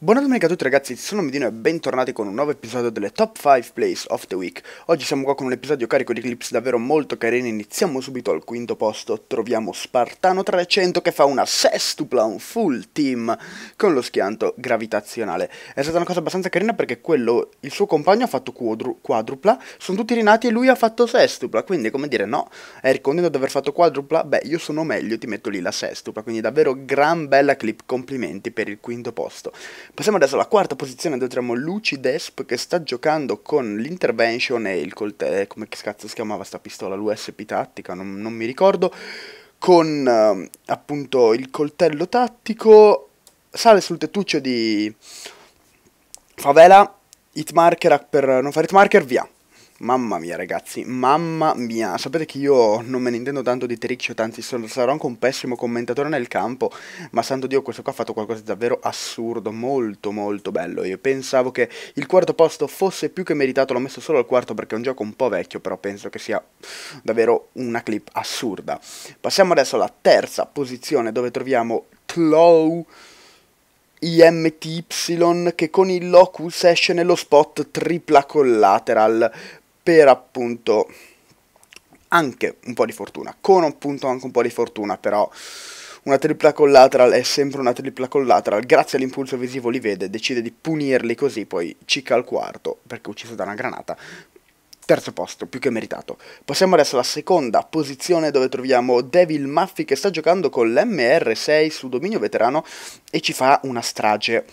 Buona domenica a tutti ragazzi, sono Medino e bentornati con un nuovo episodio delle Top 5 Plays of the Week. Oggi siamo qua con un episodio carico di clips davvero molto carini, iniziamo subito al quinto posto, troviamo Spartano 300 che fa una sestupla, un full team con lo schianto gravitazionale. È stata una cosa abbastanza carina perché quello, il suo compagno ha fatto quadru quadrupla, sono tutti rinati e lui ha fatto sestupla, quindi come dire no, eri contento di aver fatto quadrupla? Beh io sono meglio, ti metto lì la sestupla, quindi davvero gran bella clip, complimenti per il quinto posto. Passiamo adesso alla quarta posizione dove troviamo Luci Desp che sta giocando con l'intervention e il coltello, eh, come cazzo si chiamava sta pistola, l'USP tattica, non, non mi ricordo, con eh, appunto il coltello tattico, sale sul tettuccio di favela, hitmarker per non fare hitmarker, via. Mamma mia ragazzi, mamma mia, sapete che io non me ne intendo tanto di trickshot, anzi sarò anche un pessimo commentatore nel campo, ma santo Dio questo qua ha fatto qualcosa di davvero assurdo, molto molto bello, io pensavo che il quarto posto fosse più che meritato, l'ho messo solo al quarto perché è un gioco un po' vecchio, però penso che sia davvero una clip assurda. Passiamo adesso alla terza posizione dove troviamo Tlow... IMTY che con il Locus esce nello spot tripla collateral per appunto anche un po' di fortuna, con appunto anche un po' di fortuna, però una tripla collateral è sempre una tripla collateral, grazie all'impulso visivo li vede, decide di punirli così, poi cicca al quarto, perché ucciso da una granata, terzo posto, più che meritato. Passiamo adesso alla seconda posizione dove troviamo Devil Muffy che sta giocando con l'MR6 su dominio veterano e ci fa una strage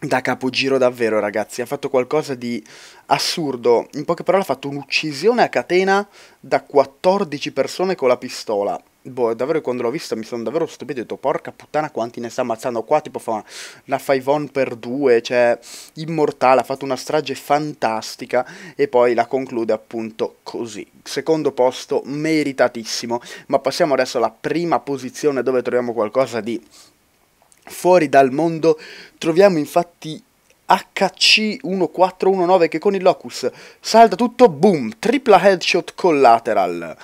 da capogiro davvero ragazzi, ha fatto qualcosa di assurdo, in poche parole ha fatto un'uccisione a catena da 14 persone con la pistola. Boh, davvero quando l'ho vista mi sono davvero stupito, ho detto porca puttana quanti ne sta ammazzando qua, tipo fa una, una on per due, cioè immortale, ha fatto una strage fantastica e poi la conclude appunto così. Secondo posto meritatissimo, ma passiamo adesso alla prima posizione dove troviamo qualcosa di Fuori dal mondo troviamo infatti HC1419 che con il Locus salta tutto, boom, tripla headshot collateral.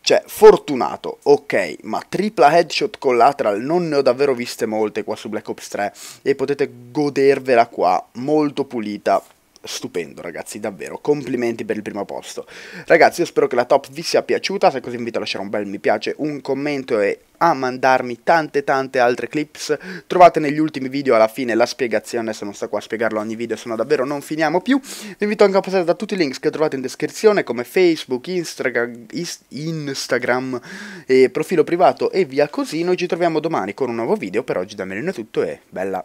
Cioè, fortunato, ok, ma tripla headshot collateral non ne ho davvero viste molte qua su Black Ops 3 e potete godervela qua, molto pulita, stupendo ragazzi, davvero, complimenti per il primo posto. Ragazzi io spero che la top vi sia piaciuta, se così vi invito a lasciare un bel mi piace, un commento e a mandarmi tante tante altre clips trovate negli ultimi video alla fine la spiegazione se non sto qua a spiegarlo ogni video se no davvero non finiamo più vi invito anche a passare da tutti i links che trovate in descrizione come facebook, instagram, instagram e profilo privato e via così noi ci troviamo domani con un nuovo video per oggi da Melino è tutto e bella